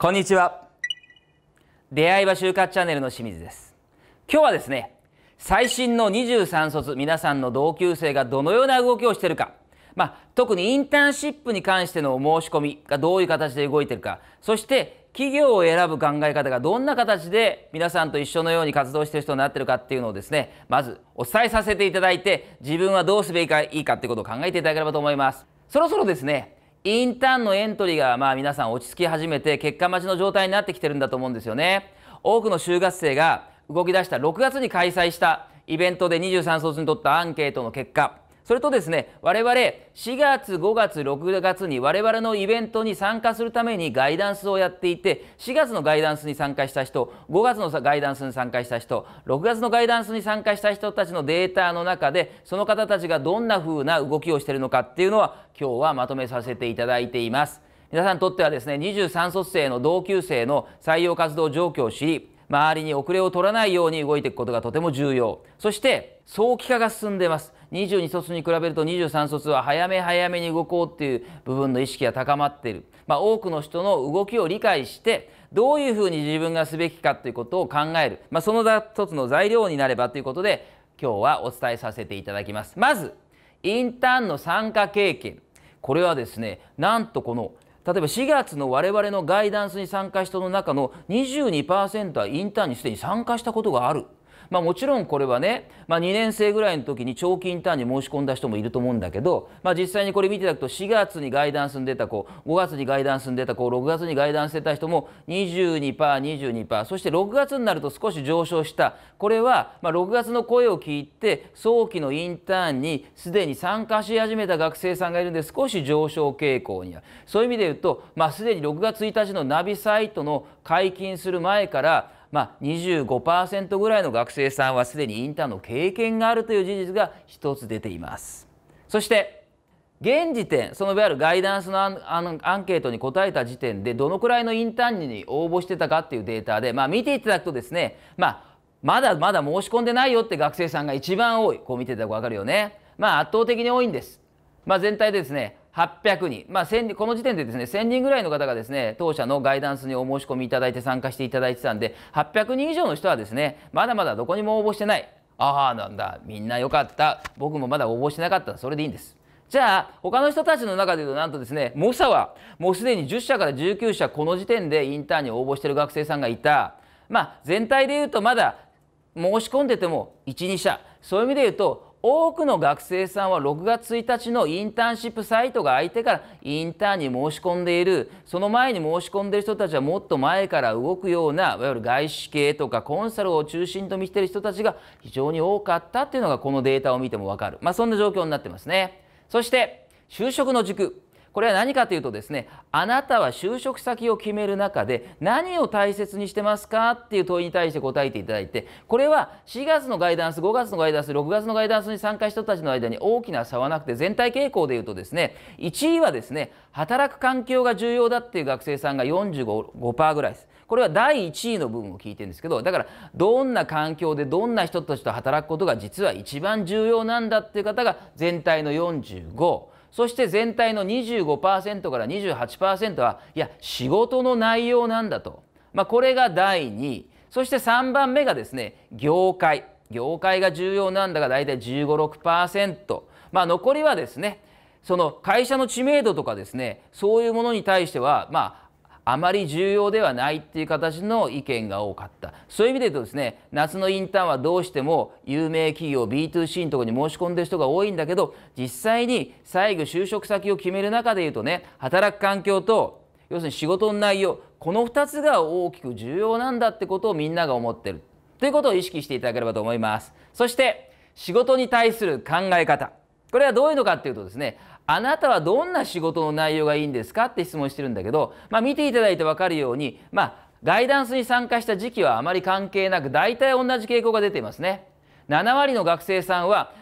こんにちは出会い場就活チャンネルの清水です今日はですね最新の23卒皆さんの同級生がどのような動きをしているかまあ、特にインターンシップに関しての申し込みがどういう形で動いてるかそして企業を選ぶ考え方がどんな形で皆さんと一緒のように活動してる人になってるかっていうのをですねまずお伝えさせていただいて自分はどうすべきかいいかってことを考えていただければと思いますそろそろですねインターンのエントリーがまあ皆さん落ち着き始めて結果待ちの状態になってきてるんだと思うんですよね多くの就活生が動き出した6月に開催したイベントで23卒にとったアンケートの結果それとですね我々4月5月6月に我々のイベントに参加するためにガイダンスをやっていて4月のガイダンスに参加した人5月のガイダンスに参加した人6月のガイダンスに参加した人たちのデータの中でその方たちがどんな風な動きをしているのかっていうのは今日はまとめさせていただいています皆さんにとってはですね23卒生の同級生の採用活動状況を知り周りに遅れを取らないように動いていくことがとても重要そして早期化が進んでいます22卒に比べると23卒は早め早めに動こうっていう部分の意識が高まっている、まあ、多くの人の動きを理解してどういうふうに自分がすべきかということを考える、まあ、その一つの材料になればということで今日はお伝えさせていただきます。まずインターンの参加経験これはですねなんとこの例えば4月の我々のガイダンスに参加した人の中の22%はインターンにすでに参加したことがあるまあ、もちろんこれはね、まあ、2年生ぐらいの時に長期インターンに申し込んだ人もいると思うんだけど、まあ、実際にこれ見ていただくと4月にガイダンスに出た子5月にガイダンスに出た子6月にガイダンス出た人も 22%22% そして6月になると少し上昇したこれはまあ6月の声を聞いて早期のインターンにすでに参加し始めた学生さんがいるんで少し上昇傾向にあるそういう意味で言うと、まあ、すでに6月1日のナビサイトの解禁する前からまあ、25%ぐらいの学生さんはすでにインターンの経験があるという事実が一つ出ていますそして現時点そのいわゆるガイダンスのアンケートに答えた時点でどのくらいのインターンに応募してたかっていうデータで、まあ、見ていただくとですね、まあ、まだまだ申し込んでないよって学生さんが一番多いこう見ていただくと分かるよね、まあ、圧倒的に多いんです、まあ、全体でですね人、まあ、この時点でですね1000人ぐらいの方がですね当社のガイダンスにお申し込みいただいて参加していただいてたんで800人以上の人はですねまだまだどこにも応募してないああなんだみんなよかった僕もまだ応募してなかったそれでいいんですじゃあ他の人たちの中でいうとなんとですね猛者はもうすでに10社から19社この時点でインターンに応募してる学生さんがいたまあ全体でいうとまだ申し込んでても12社そういう意味でいうと多くの学生さんは6月1日のインターンシップサイトが相手からインターンに申し込んでいるその前に申し込んでいる人たちはもっと前から動くようないわゆる外資系とかコンサルを中心と見ている人たちが非常に多かったっていうのがこのデータを見ても分かる、まあ、そんな状況になってますね。そして就職の軸これは何かというとですねあなたは就職先を決める中で何を大切にしてますかっていう問いに対して答えていただいてこれは4月のガイダンス5月のガイダンス6月のガイダンスに参加した人たちの間に大きな差はなくて全体傾向でいうとですね1位はですね働く環境が重要だっていう学生さんが45%ぐらいです。これは第1位の部分を聞いてるんですけどだからどんな環境でどんな人たちと働くことが実は一番重要なんだっていう方が全体の45。そして全体の25%から28%はいや仕事の内容なんだと、まあ、これが第2位そして3番目がですね業界業界が重要なんだが大体1516%、まあ、残りはですねその会社の知名度とかですねそういうものに対してはまああまり重要ではないっていう形の意見が多かったそういう意味で言うとですね夏のインターンはどうしても有名企業 B2C のところに申し込んでる人が多いんだけど実際に最後就職先を決める中で言うとね働く環境と要するに仕事の内容この2つが大きく重要なんだってことをみんなが思ってるということを意識していただければと思いますそして仕事に対する考え方これはどういうのかっていうとですねあなたはどんな仕事の内容がいいんですかって質問してるんだけど、まあ、見ていただいて分かるように、まあ、ガイダンスに参加した時期はあまり関係なく大体同じ傾向が出ていますね。7割の学生さんは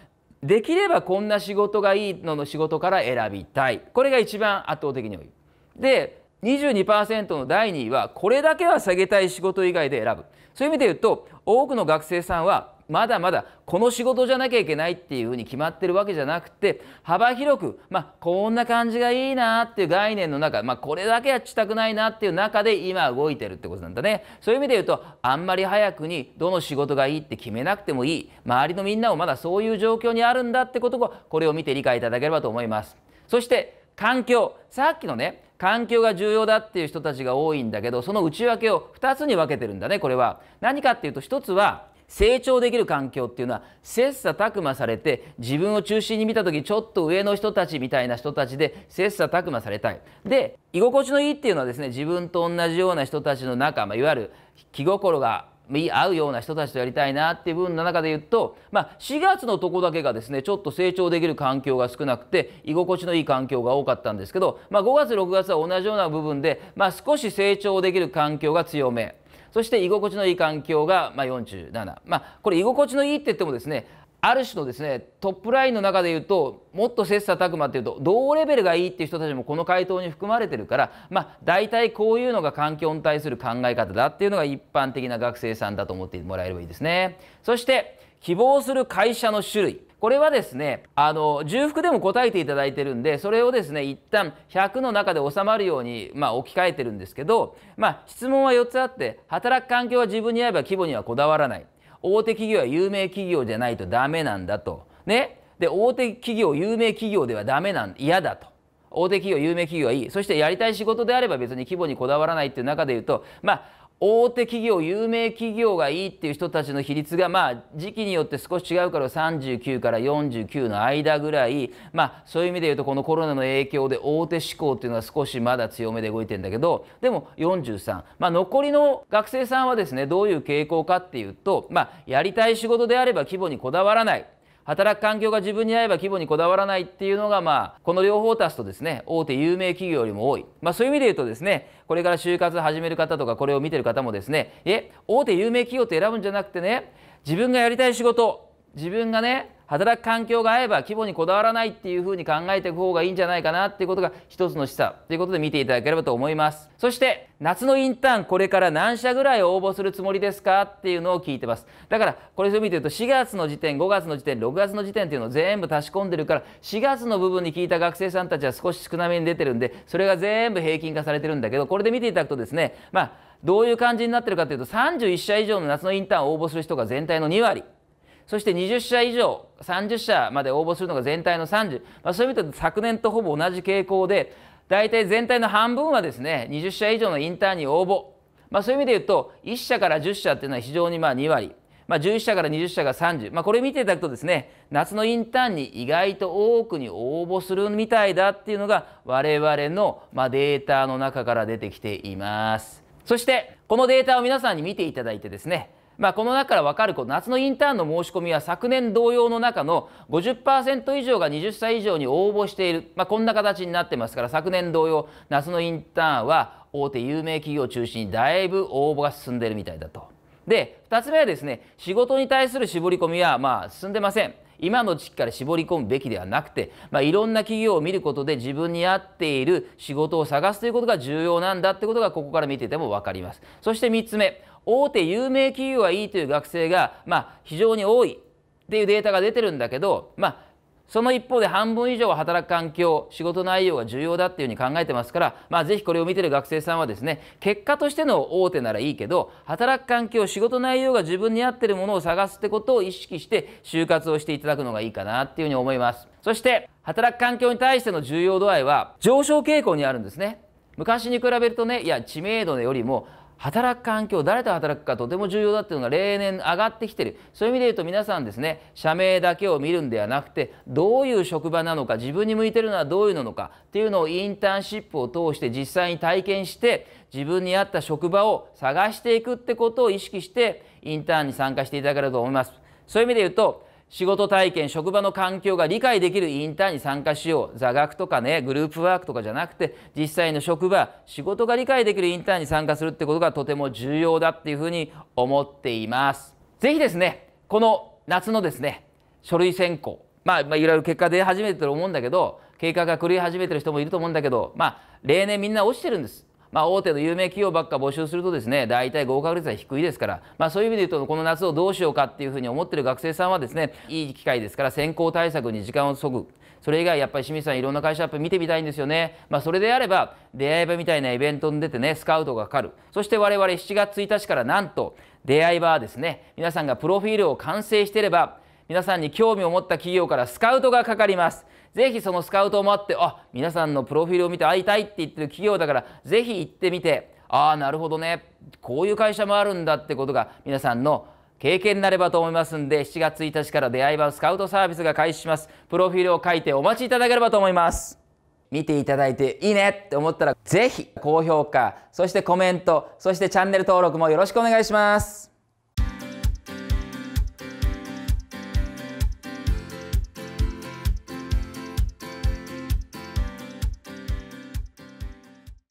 できればこんな仕事がいいのの仕事から選びたいこれが一番圧倒的に多い。で22%の第2位はこれだけは下げたい仕事以外で選ぶそういう意味で言うと多くの学生さんはまだまだこの仕事じゃなきゃいけないっていうふうに決まってるわけじゃなくて幅広く、まあ、こんな感じがいいなっていう概念の中、まあ、これだけはしたくないなっていう中で今動いてるってことなんだねそういう意味で言うとあんまり早くにどの仕事がいいって決めなくてもいい周りのみんなもまだそういう状況にあるんだってことをこれを見て理解いただければと思います。そして環境さっきのね環境が重要だっていう人たちが多いんだけどその内訳を2つに分けてるんだねこれは。何かっていうと1つは成長できる環境っていうのは切磋琢磨されて自分を中心に見た時ちょっと上の人たちみたいな人たちで切磋琢磨されたい。で居心地のいいっていうのはですね自分と同じような人たちの仲、まあ、いわゆる気心が合うような人たちとやりたいなっていう部分の中で言うと、まあ、4月のとこだけがですねちょっと成長できる環境が少なくて居心地のいい環境が多かったんですけど、まあ、5月6月は同じような部分で、まあ、少し成長できる環境が強め。そして居心地のいい環境が、まあ、47、まあ、これ居心地のいいって言ってもですねある種のですねトップラインの中でいうともっと切磋琢磨っていうと同レベルがいいっていう人たちもこの回答に含まれてるから、まあ、大体こういうのが環境に対する考え方だっていうのが一般的な学生さんだと思ってもらえればいいですね。そして希望する会社の種類これはですねあの重複でも答えていただいてるんでそれをですね一旦100の中で収まるように、まあ、置き換えてるんですけど、まあ、質問は4つあって働く環境は自分に合えば規模にはこだわらない大手企業は有名企業じゃないとダメなんだとねで大手企業有名企業ではダメなん嫌だと大手企業有名企業はいいそしてやりたい仕事であれば別に規模にこだわらないっていう中で言うとまあ大手企業有名企業がいいっていう人たちの比率がまあ時期によって少し違うから39から49の間ぐらいまあそういう意味で言うとこのコロナの影響で大手志向っていうのは少しまだ強めで動いてるんだけどでも43まあ残りの学生さんはですねどういう傾向かっていうとまあやりたい仕事であれば規模にこだわらない働く環境が自分に合えば規模にこだわらないっていうのが、まあ、この両方を足すとですね大手有名企業よりも多い、まあ、そういう意味で言うとですねこれから就活始める方とかこれを見てる方もですねえ大手有名企業って選ぶんじゃなくてね自分がやりたい仕事自分がね働く環境が合えば規模にこだわらないっていうふうに考えていく方がいいんじゃないかなっていうことが一つの示唆ということで見ていただければと思いますそして夏のインターンこれから何社ぐらい応募するつもりですかっていうのを聞いてますだからこれを見てると4月の時点5月の時点6月の時点っていうのを全部足し込んでるから4月の部分に聞いた学生さんたちは少し少なめに出てるんでそれが全部平均化されてるんだけどこれで見ていただくとですねまあどういう感じになってるかというと31社以上の夏のインターンを応募する人が全体の2割そして20社以上30社まで応募するのが全体の30、まあ、そういう意味で昨年とほぼ同じ傾向で大体全体の半分はですね20社以上のインターンに応募、まあ、そういう意味で言うと1社から10社っていうのは非常にまあ2割。まあ、11社から20社が30、まあ、これ見ていただくとですね夏のインターンに意外と多くに応募するみたいだっていうのが我々のまあデータの中から出てきていますそしてこのデータを皆さんに見ていただいてですねまあ、この中から分かること夏のインターンの申し込みは昨年同様の中の50%以上が20歳以上に応募している、まあ、こんな形になってますから昨年同様夏のインターンは大手有名企業を中心にだいぶ応募が進んでいるみたいだと。で2つ目はですね仕事に対する絞り込みはまあ進んでません。今の時期から絞り込むべきではなくて、まあ、いろんな企業を見ることで自分に合っている仕事を探すということが重要なんだということがここから見てても分かりますそして3つ目大手有名企業はいいという学生が、まあ、非常に多いっていうデータが出てるんだけど、まあ、その一方で半分以上は働く環境仕事内容が重要だっていうふうに考えてますから、まあ、ぜひこれを見てる学生さんはですね結果としての大手ならいいけど働く環境仕事内容が自分に合ってるものを探すってことを意識して就活をしていただくのがいいかなっていうふうに思いますそして働く環境に対しての重要度合いは上昇傾向にあるんですね昔に比べるとねいや知名度よりも働く環境誰と働くかとても重要だっていうのが例年上がってきてるそういう意味で言うと皆さんですね社名だけを見るんではなくてどういう職場なのか自分に向いてるのはどういうのかっていうのをインターンシップを通して実際に体験して自分に合った職場を探していくってことを意識してインターンに参加していただければと思います。そういう意味で言うと仕事体験職場の環境が理解できるインターンに参加しよう座学とかねグループワークとかじゃなくて実際の職場仕事が理解できるインターンに参加するってことがとても重要だっていうふうに思っています是非ですねこの夏のですね書類選考まあ、まあ、いろいろ結果出始めてると思うんだけど計画が狂い始めてる人もいると思うんだけどまあ例年みんな落ちてるんですまあ、大手の有名企業ばっか募集するとですね大体合格率は低いですから、まあ、そういう意味で言うとこの夏をどうしようかっていうふうに思ってる学生さんはですねいい機会ですから選考対策に時間を削ぐそれ以外やっぱり清水さんいろんな会社アップ見てみたいんですよね、まあ、それであれば出会い場みたいなイベントに出てねスカウトがかかるそして我々7月1日からなんと出会い場はですね皆さんがプロフィールを完成していれば皆さんに興味を持った企業からスカウトがかかります。ぜひそのスカウトを待って、あ皆さんのプロフィールを見て会いたいって言ってる企業だから、ぜひ行ってみて、ああ、なるほどね、こういう会社もあるんだってことが、皆さんの経験になればと思いますんで、7月1日から出会い版スカウトサービスが開始します。プロフィールを書いてお待ちいただければと思います。見ていただいていいねって思ったら、ぜひ高評価、そしてコメント、そしてチャンネル登録もよろしくお願いします。